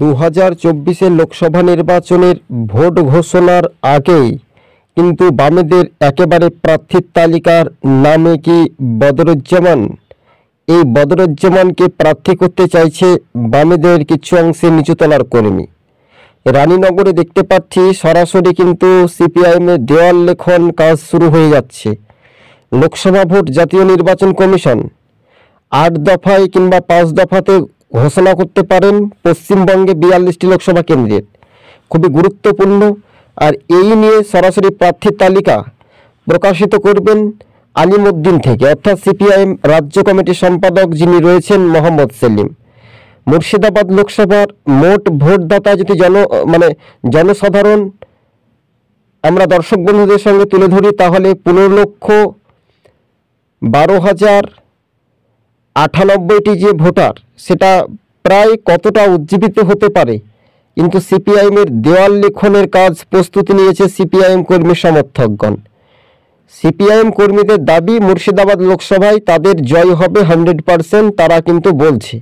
দু হাজার চব্বিশের লোকসভা নির্বাচনের ভোট ঘোষণার আগেই কিন্তু বামেদের একেবারে প্রার্থীর তালিকার নামে কি বদরুজ্জামান এই বদরুজ্জামানকে প্রার্থী করতে চাইছে বামেদের কিছু অংশে নিচুতলার কর্মী রানীনগরে দেখতে পাচ্ছি সরাসরি কিন্তু সিপিআইএমের দেওয়াল লেখন কাজ শুরু হয়ে যাচ্ছে লোকসভা ভোট জাতীয় নির্বাচন কমিশন আট দফায় কিংবা পাঁচ দফাতে ঘোষণা করতে পারেন পশ্চিমবঙ্গে বিয়াল্লিশটি লোকসভা কেন্দ্রের খুবই গুরুত্বপূর্ণ আর এই নিয়ে সরাসরি প্রার্থীর তালিকা প্রকাশিত করবেন আলিমুদ্দিন থেকে অর্থাৎ সিপিআইএম রাজ্য কমিটির সম্পাদক যিনি রয়েছেন মোহাম্মদ সেলিম মুর্শিদাবাদ লোকসভার মোট ভোটদাতা যদি জন মানে জনসাধারণ আমরা দর্শক বন্ধুদের সঙ্গে তুলে ধরি তাহলে পনেরো লক্ষ বারো হাজার আটানব্বইটি যে ভোটার সেটা প্রায় কতটা উজ্জীবিত হতে পারে কিন্তু সিপিআইএমের দেওয়াল লিখনের কাজ প্রস্তুতি নিয়েছে সিপিআইএম কর্মী সমর্থকগণ সিপিআইএম কর্মীদের দাবি মুর্শিদাবাদ লোকসভায় তাদের জয় হবে হান্ড্রেড পারসেন্ট তারা কিন্তু বলছে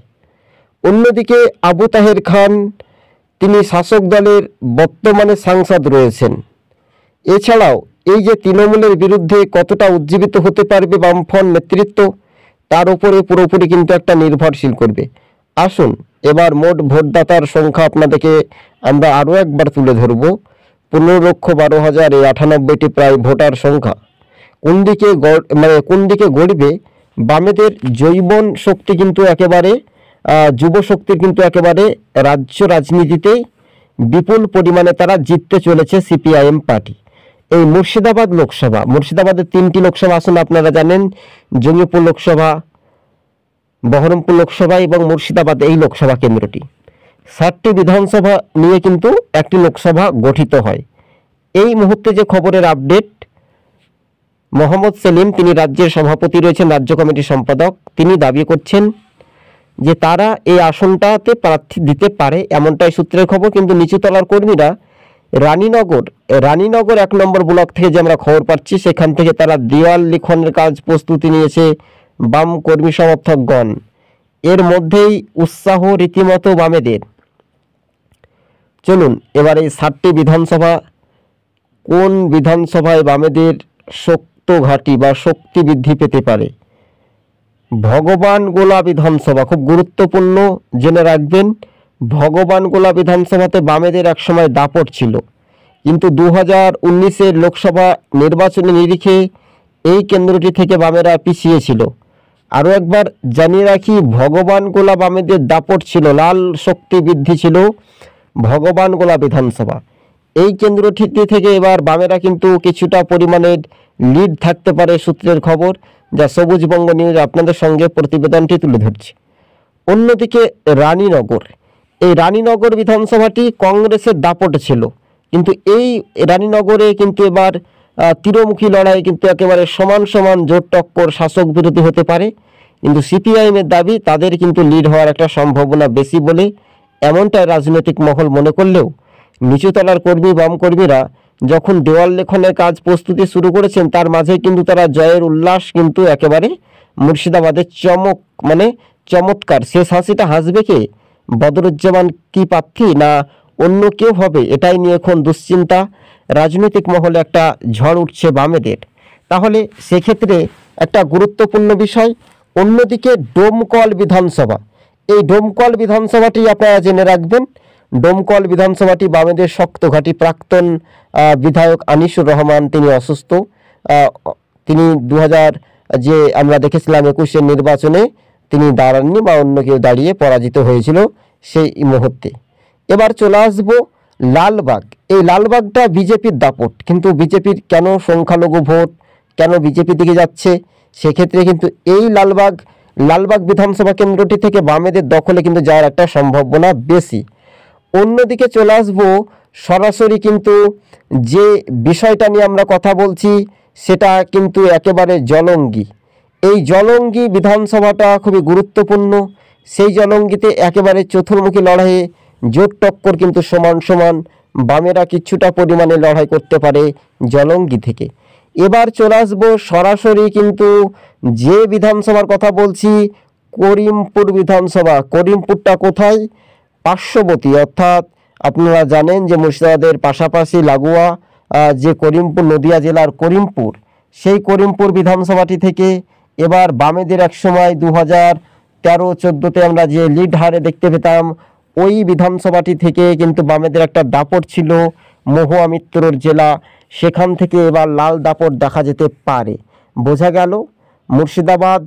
অন্যদিকে আবু তাহের খান তিনি শাসক দলের বর্তমানে সাংসদ রয়েছেন এছাড়াও এই যে তৃণমূলের বিরুদ্ধে কতটা উজ্জীবিত হতে পারবে বামফ্রন্ট নেতৃত্ব তার উপরে পুরোপুরি কিন্তু একটা নির্ভরশীল করবে আসুন এবার মোট ভোটদাতার সংখ্যা আপনাদেরকে আমরা আরও একবার তুলে ধরব পনেরো লক্ষ বারো হাজার এই আটানব্বইটি প্রায় ভোটার সংখ্যা কোন দিকে মানে কোন দিকে গড়বে বামেদের জৈবন শক্তি কিন্তু একেবারে যুব শক্তির কিন্তু একেবারে রাজ্য রাজনীতিতে বিপুল পরিমাণে তারা জিততে চলেছে সিপিআইএম পার্টি এই মুর্শিদাবাদ লোকসভা মুর্শিদাবাদের তিনটি লোকসভা আসন আপনারা জানেন জঙ্গিপুর লোকসভা বহরমপুর লোকসভা এবং মুর্শিদাবাদ এই লোকসভা কেন্দ্রটি ষাটটি বিধানসভা নিয়ে কিন্তু একটি লোকসভা গঠিত হয় এই মুহূর্তে যে খবরের আপডেট মোহাম্মদ সেলিম তিনি রাজ্যের সভাপতি রয়েছেন রাজ্য কমিটির সম্পাদক তিনি দাবি করছেন যে তারা এই আসনটাতে প্রার্থী দিতে পারে এমনটাই সূত্রের খবর কিন্তু নিচুতলার কর্মীরা রানীনগর রানীনগর এক নম্বর ব্লক থেকে যে আমরা খবর পাচ্ছি সেখান থেকে তারা দেওয়াল লিখনের কাজ প্রস্তুতি নিয়েছে বাম কর্মী সমর্থকগণ এর মধ্যেই উৎসাহ রীতিমতো বামেদের চলুন এবার এই সাতটি বিধানসভা কোন বিধানসভায় বামেদের শক্ত ঘাটি বা শক্তি বৃদ্ধি পেতে পারে ভগবান গোলা বিধানসভা খুব গুরুত্বপূর্ণ জেনে রাখবেন ভগবানগোলা বিধানসভাতে বামেদের একসময় দাপট ছিল কিন্তু দু হাজার উনিশের লোকসভা নির্বাচনে নিরিখে এই কেন্দ্রটি থেকে বামেরা পিছিয়েছিল আরও একবার জানিয়ে রাখি ভগবানগোলা বামেদের দাপট ছিল লাল শক্তি বৃদ্ধি ছিল ভগবানগোলা বিধানসভা এই কেন্দ্রটি থেকে এবার বামেরা কিন্তু কিছুটা পরিমাণের লিড থাকতে পারে সূত্রের খবর যা সবুজবঙ্গ নিউজ আপনাদের সঙ্গে প্রতিবেদনটি তুলে ধরছে অন্যদিকে রানীনগর এই রানীনগর বিধানসভাটি কংগ্রেসের দাপটে ছিল কিন্তু এই রানীনগরে কিন্তু এবার তীরমুখী লড়াই কিন্তু একেবারে সমান সমান জোর টক্কর শাসক বিরোধী হতে পারে কিন্তু সিপিআইএমের দাবি তাদের কিন্তু লিড হওয়ার একটা সম্ভাবনা বেশি বলে এমনটাই রাজনৈতিক মহল মনে করলেও নিচুতলার কর্মী বাম কর্মীরা যখন দেওয়াল লেখনের কাজ প্রস্তুতি শুরু করেছেন তার মাঝে কিন্তু তারা জয়ের উল্লাস কিন্তু একেবারে মুর্শিদাবাদের চমক মানে চমৎকার শেষ হাসিটা হাসবে কে বদরুজ্জামান কি প্রার্থী না অন্য কেউ হবে এটাই নিয়ে এখন দুশ্চিন্তা রাজনৈতিক মহলে একটা ঝড় উঠছে বামেদের তাহলে সেক্ষেত্রে একটা গুরুত্বপূর্ণ বিষয় অন্যদিকে ডোমকল বিধানসভা এই ডোমকল বিধানসভাটি আপনারা জেনে রাখবেন ডোমকল বিধানসভাটি বামেদের শক্ত ঘাটি প্রাক্তন বিধায়ক আনিসুর রহমান তিনি অসুস্থ তিনি দু যে আমরা দেখেছিলাম একুশের নির্বাচনে তিনি দাঁড়াননি বা অন্য কেউ দাঁড়িয়ে পরাজিত হয়েছিল সেই মুহূর্তে এবার চলে আসব লালবাগ এই লালবাগটা বিজেপির দাপট কিন্তু বিজেপির কেন সংখ্যালঘু ভোট কেন বিজেপি দিকে যাচ্ছে সেক্ষেত্রে কিন্তু এই লালবাগ লালবাগ বিধানসভা কেন্দ্রটি থেকে বামেদের দখলে কিন্তু যাওয়ার একটা সম্ভাবনা বেশি অন্যদিকে চলে আসব সরাসরি কিন্তু যে বিষয়টা নিয়ে আমরা কথা বলছি সেটা কিন্তু একেবারে জলঙ্গি এই জলঙ্গি বিধানসভাটা খুবই গুরুত্বপূর্ণ সেই জলঙ্গিতে একেবারে চতুর্মুখী লড়াইয়ে জোট টক্কর কিন্তু সমান সমান বামেরা কিছুটা পরিমাণে লড়াই করতে পারে জলঙ্গি থেকে এবার চলে আসবো সরাসরি কিন্তু যে বিধানসভার কথা বলছি করিমপুর বিধানসভা করিমপুরটা কোথায় পার্শ্ববর্তী অর্থাৎ আপনারা জানেন যে মুর্শিদাবাদের পাশাপাশি লাগোয়া যে করিমপুর নদিয়া জেলার করিমপুর সেই করিমপুর বিধানসভাটি থেকে এবার বামেদের এক সময় দু হাজার তেরো চোদ্দোতে আমরা যে লিড হারে দেখতে পেতাম ওই বিধানসভাটি থেকে কিন্তু বামেদের একটা দাপট ছিল মহুয়া মিত্রর জেলা সেখান থেকে এবার লাল দাপট দেখা যেতে পারে বোঝা গেল মুর্শিদাবাদ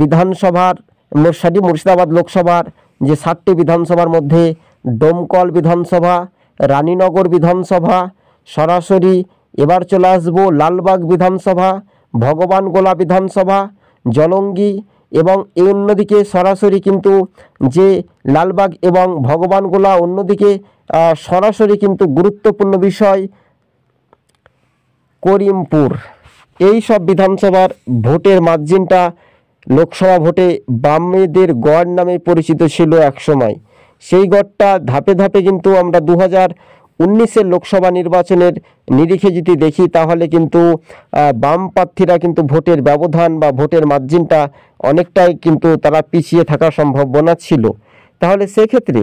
বিধানসভার সরি মুর্শিদাবাদ লোকসভার যে সাতটি বিধানসভার মধ্যে ডোমকল বিধানসভা রানীনগর বিধানসভা সরাসরি এবার চলে আসবো লালবাগ বিধানসভা ভগবান গোলা বিধানসভা জলঙ্গি এবং এই অন্যদিকে সরাসরি কিন্তু যে লালবাগ এবং ভগবান গোলা অন্যদিকে সরাসরি কিন্তু গুরুত্বপূর্ণ বিষয় করিমপুর এই সব বিধানসভার ভোটের মার্জিনটা লোকসভা ভোটে বামেদের গড় নামে পরিচিত ছিল একসময় সেই গড়টা ধাপে ধাপে কিন্তু আমরা দু উনিশের লোকসভা নির্বাচনের নিরিখে যদি দেখি তাহলে কিন্তু বাম প্রার্থীরা কিন্তু ভোটের ব্যবধান বা ভোটের মার্জিনটা অনেকটাই কিন্তু তারা পিছিয়ে থাকার সম্ভাবনা ছিল তাহলে সেক্ষেত্রে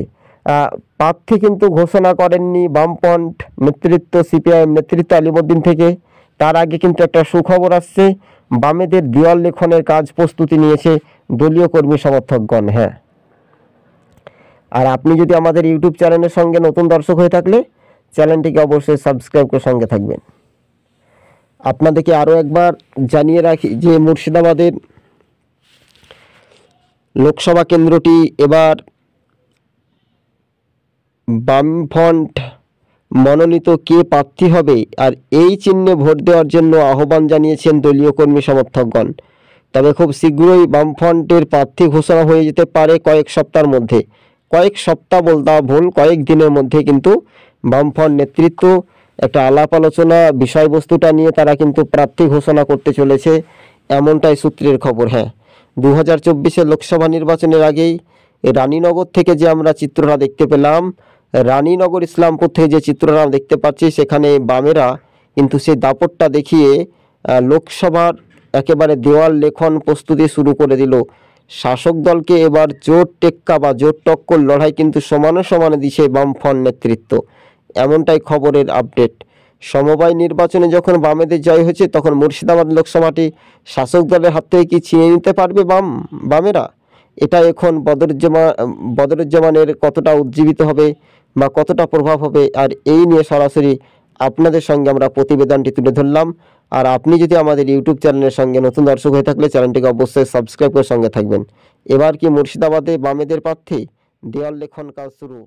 প্রার্থী কিন্তু ঘোষণা করেননি বামপন্ট নেতৃত্ব সিপিআইএম নেতৃত্ব আলিমুদ্দিন থেকে তার আগে কিন্তু একটা সুখবর আসছে বামেদের দেওয়াল লেখনের কাজ প্রস্তুতি নিয়েছে দলীয় কর্মী সমর্থকগণ হ্যাঁ আর আপনি যদি আমাদের ইউটিউব চ্যানেলের সঙ্গে নতুন দর্শক হয়ে থাকলে চ্যানেলটিকে অবশ্যই সাবস্ক্রাইব করে সঙ্গে থাকবেন আপনাদেরকে আরও একবার জানিয়ে রাখি যে মুর্শিদাবাদের লোকসভা কেন্দ্রটি এবার বামফ্রন্ট মনোনীত কে প্রার্থী হবে আর এই চিহ্নে ভোট দেওয়ার জন্য আহ্বান জানিয়েছেন দলীয় কর্মী সমর্থকগণ তবে খুব শীঘ্রই বামফ্রন্টের প্রার্থী ঘোষণা হয়ে যেতে পারে কয়েক সপ্তাহের মধ্যে কয়েক সপ্তাহ বলতে ভুল কয়েক দিনের মধ্যে কিন্তু বামফ্রন্ট নেতৃত্ব একটা আলাপ আলোচনা বিষয়বস্তুটা নিয়ে তারা কিন্তু প্রার্থী ঘোষণা করতে চলেছে এমনটাই সূত্রের খবর হ্যাঁ দু হাজার লোকসভা নির্বাচনের আগেই রানীনগর থেকে যে আমরা চিত্রটা দেখতে পেলাম রানীনগর ইসলামপুর থেকে যে চিত্রটা দেখতে পাচ্ছি সেখানে বামেরা কিন্তু সেই দাপটটা দেখিয়ে লোকসভার একেবারে দেওয়াল লেখন প্রস্তুতি শুরু করে দিল শাসক দলকে এবার জোর টেক্কা বা জোর টক্কর লড়াই কিন্তু সমানে সমানে দিছে বামফ্রন্ট নেতৃত্ব এমনটাই খবরের আপডেট সমবায় নির্বাচনে যখন বামেদের জয় হয়েছে তখন মুর্শিদাবাদ লোকসভাটি শাসক দলের হাত থেকে কি ছিনিয়ে নিতে পারবে বাম বামেরা এটা এখন বদরুজ্জামা বদরুজ্জামানের কতটা উজ্জীবিত হবে বা কতটা প্রভাব হবে আর এই নিয়ে সরাসরি আপনাদের সঙ্গে আমরা প্রতিবেদনটি তুলে ধরলাম আর আপনি যদি আমাদের ইউটিউব চ্যানেলের সঙ্গে নতুন দর্শক হয়ে থাকলে চ্যানেলটিকে অবশ্যই সাবস্ক্রাইব করে সঙ্গে থাকবেন এবার কি মুর্শিদাবাদে বামেদের প্রার্থী দেওয়াল লেখন কাজ শুরু